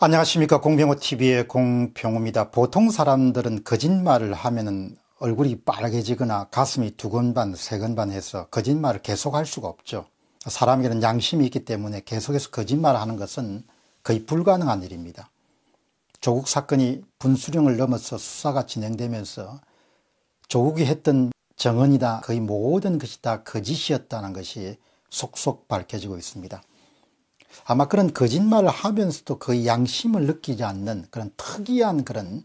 안녕하십니까 공병호TV의 공병호입니다. 보통 사람들은 거짓말을 하면은 얼굴이 빨개지거나 가슴이 두근 반, 세근 반 해서 거짓말을 계속할 수가 없죠. 사람에게는 양심이 있기 때문에 계속해서 거짓말을 하는 것은 거의 불가능한 일입니다. 조국 사건이 분수령을 넘어서 수사가 진행되면서 조국이 했던 정언이다 거의 모든 것이 다 거짓이었다는 것이 속속 밝혀지고 있습니다. 아마 그런 거짓말을 하면서도 그 양심을 느끼지 않는 그런 특이한 그런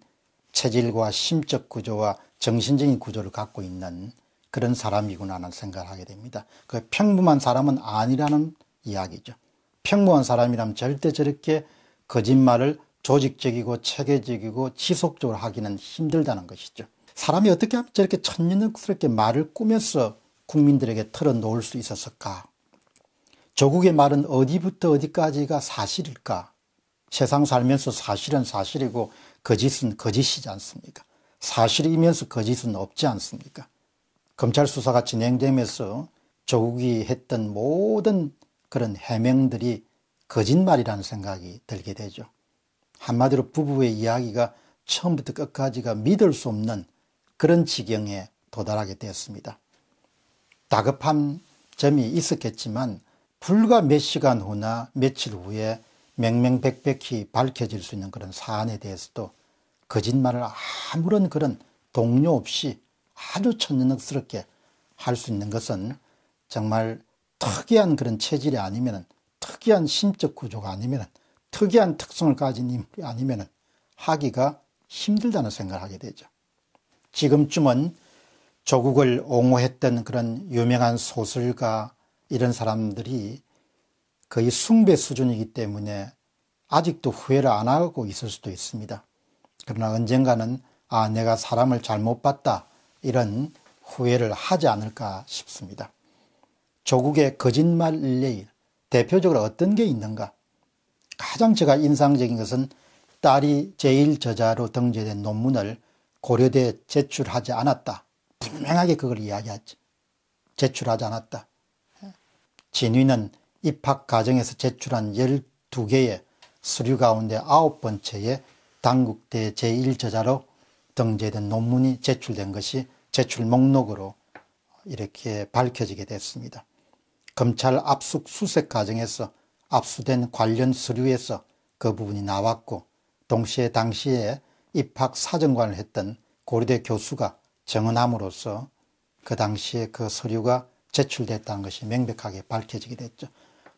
체질과 심적 구조와 정신적인 구조를 갖고 있는 그런 사람이구나 하는 생각을 하게 됩니다. 그 평범한 사람은 아니라는 이야기죠. 평범한 사람이라면 절대 저렇게 거짓말을 조직적이고 체계적이고 지속적으로 하기는 힘들다는 것이죠. 사람이 어떻게 하면 저렇게 천연스럽게 년 말을 꾸며서 국민들에게 털어놓을 수 있었을까 조국의 말은 어디부터 어디까지가 사실일까? 세상 살면서 사실은 사실이고 거짓은 그 거짓이지 그 않습니까? 사실이면서 거짓은 그 없지 않습니까? 검찰 수사가 진행되면서 조국이 했던 모든 그런 해명들이 거짓말이라는 생각이 들게 되죠. 한마디로 부부의 이야기가 처음부터 끝까지가 믿을 수 없는 그런 지경에 도달하게 되었습니다. 다급한 점이 있었겠지만 불과 몇 시간 후나 며칠 후에 맹맹백백히 밝혀질 수 있는 그런 사안에 대해서도 거짓말을 아무런 그런 동료 없이 아주 천연스럽게 할 수 있는 것은 정말 특이한 그런 체질이 아니면 특이한 심적 구조가 아니면 특이한 특성을 가진 인물이 아니면 하기가 힘들다는 생각을 하게 되죠. 지금쯤은 조국을 옹호했던 그런 유명한 소설가 이런 사람들이 거의 숭배 수준이기 때문에 아직도 후회를 안 하고 있을 수도 있습니다. 그러나 언젠가는 아, 내가 사람을 잘못 봤다. 이런 후회를 하지 않을까 싶습니다. 조국의 거짓말 일례일, 대표적으로 어떤 게 있는가? 가장 제가 인상적인 것은 딸이 제1저자로 등재된 논문을 고려대에 제출하지 않았다. 분명하게 그걸 이야기하지. 제출하지 않았다. 진위는 입학 과정에서 제출한 12개의 수류 가운데 9번째에 당국대 제1저자로 등재된 논문이 제출된 것이 제출 목록으로 이렇게 밝혀지게 됐습니다. 검찰 압수 수색 과정에서 압수된 관련 서류에서 그 부분이 나왔고 동시에 당시에 입학 사정관을 했던 고려대 교수가 증언함으로써 그 당시에 그 서류가 제출됐다는 것이 명백하게 밝혀지게 됐죠.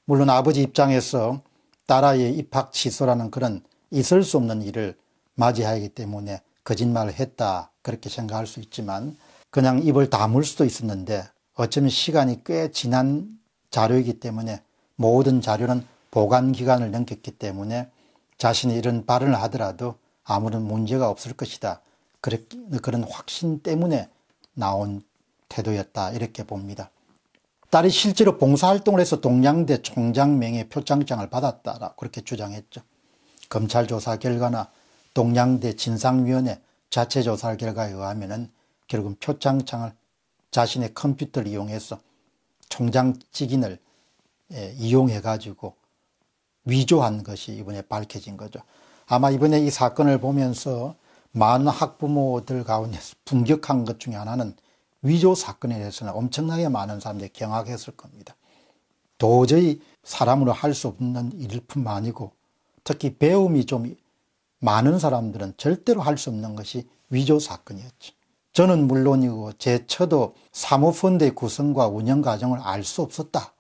물론 아버지 입장에서 딸아이의 입학 취소라는 그런 있을 수 없는 일을 맞이하기 때문에 거짓말을 했다 그렇게 생각할 수 있지만 그냥 입을 다물 수도 있었는데 어쩌면 시간이 꽤 지난 자료이기 때문에 모든 자료는 보관 기간을 넘겼기 때문에 자신이 이런 발언을 하더라도 아무런 문제가 없을 것이다 그런 확신 때문에 나온 태도였다 이렇게 봅니다. 딸이 실제로 봉사활동을 해서 동양대 총장 명예 표창장을 받았다라 그렇게 주장했죠. 검찰 조사 결과나 동양대 진상위원회 자체 조사 결과에 의하면 결국 표창장을 자신의 컴퓨터를 이용해서 총장 직인을 예, 이용해 가지고 위조한 것이 이번에 밝혀진 거죠. 아마 이번에 이 사건을 보면서 많은 학부모들 가운데서 분격한 것 중에 하나는 위조 사건에 대해서는 엄청나게 많은 사람들이 경악했을 겁니다. 도저히 사람으로 할 수 없는 일일 뿐만 아니고 특히 배움이 좀 많은 사람들은 절대로 할 수 없는 것이 위조 사건이었죠. 저는 물론이고 제 처도 사모펀드의 구성과 운영 과정을 알 수 없었다.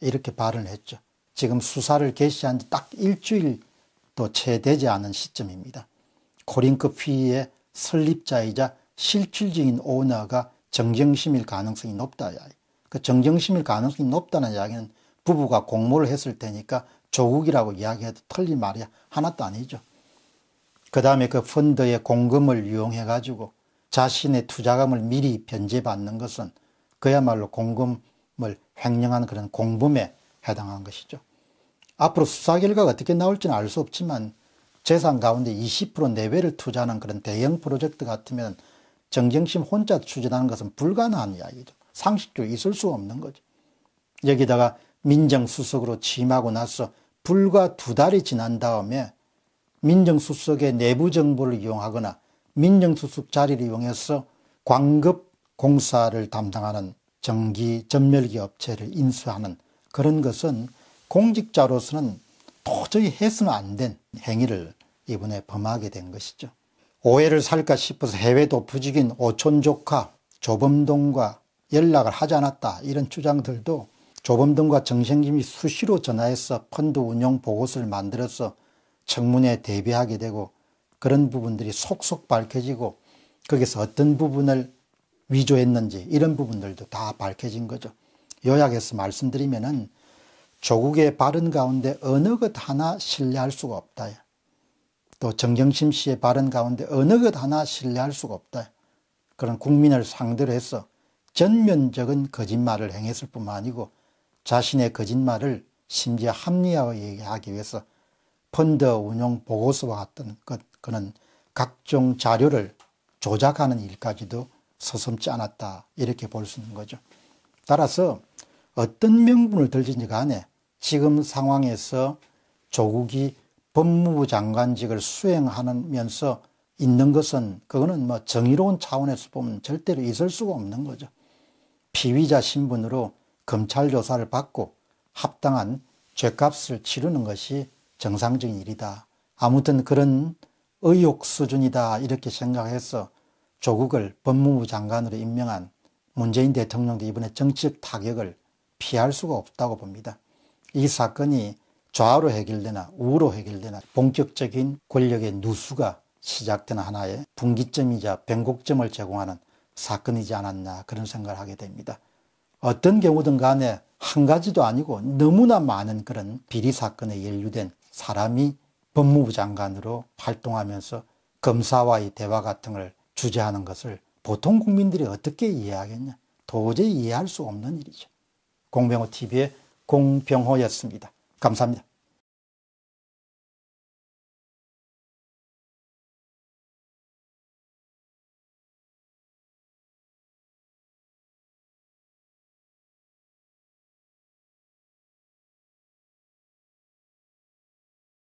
이렇게 발언 했죠. 지금 수사를 개시한 지 딱 일주일도 채 되지 않은 시점입니다. 코링크 피의 설립자이자 실질적인 오너가 정경심일 가능성이 높다 이그 정경심일 가능성이 높다는 이야기는 부부가 공모를 했을 테니까 조국이라고 이야기해도 틀린 말이 하나도 아니죠. 그 다음에 그 펀드의 공금을 이용해 가지고 자신의 투자금을 미리 변제받는 것은 그야말로 공금을 횡령하는 그런 공범에 해당한 것이죠. 앞으로 수사 결과가 어떻게 나올지는 알 수 없지만 재산 가운데 20% 내외를 투자하는 그런 대형 프로젝트 같으면 정경심 혼자 추진하는 것은 불가능한 이야기죠. 상식적으로 있을 수 없는 거죠. 여기다가 민정수석으로 취임하고 나서 불과 두 달이 지난 다음에 민정수석의 내부 정보를 이용하거나 민정수석 자리를 이용해서 광급 공사를 담당하는 전기 전멸기 업체를 인수하는 그런 것은 공직자로서는 도저히 해서는 안 된 행위를 이번에 범하게 된 것이죠. 오해를 살까 싶어서 해외 도부직인 오촌 조카 조범동과 연락을 하지 않았다 이런 주장들도 조범동과 정생김이 수시로 전화해서 펀드 운용 보고서를 만들어서 청문회에 대비하게 되고 그런 부분들이 속속 밝혀지고 거기서 어떤 부분을 위조했는지 이런 부분들도 다 밝혀진 거죠. 요약해서 말씀드리면 조국의 바른 가운데 어느 것 하나 신뢰할 수가 없다. 또 정경심 씨의 발언 가운데 어느 것 하나 신뢰할 수가 없다. 그런 국민을 상대로 해서 전면적인 거짓말을 행했을 뿐만 아니고 자신의 거짓말을 심지어 합리화하기 위해서 펀드 운용 보고서와 같은 것, 그는 각종 자료를 조작하는 일까지도 서슴지 않았다. 이렇게 볼 수 있는 거죠. 따라서 어떤 명분을 들든지 간에 지금 상황에서 조국이 법무부 장관직을 수행하면서 있는 것은 그거는 뭐 정의로운 차원에서 보면 절대로 있을 수가 없는 거죠. 피의자 신분으로 검찰 조사를 받고 합당한 죄값을 치르는 것이 정상적인 일이다. 아무튼 그런 의혹 수준이다 이렇게 생각해서 조국을 법무부 장관으로 임명한 문재인 대통령도 이번에 정치적 타격을 피할 수가 없다고 봅니다. 이 사건이 좌로 해결되나 우로 해결되나 본격적인 권력의 누수가 시작된 하나의 분기점이자 변곡점을 제공하는 사건이지 않았나 그런 생각을 하게 됩니다. 어떤 경우든 간에 한 가지도 아니고 너무나 많은 그런 비리 사건에 연루된 사람이 법무부 장관으로 활동하면서 검사와의 대화 같은 걸 주재하는 것을 보통 국민들이 어떻게 이해하겠냐? 도저히 이해할 수 없는 일이죠. 공병호 TV의 공병호였습니다. 감사합니다.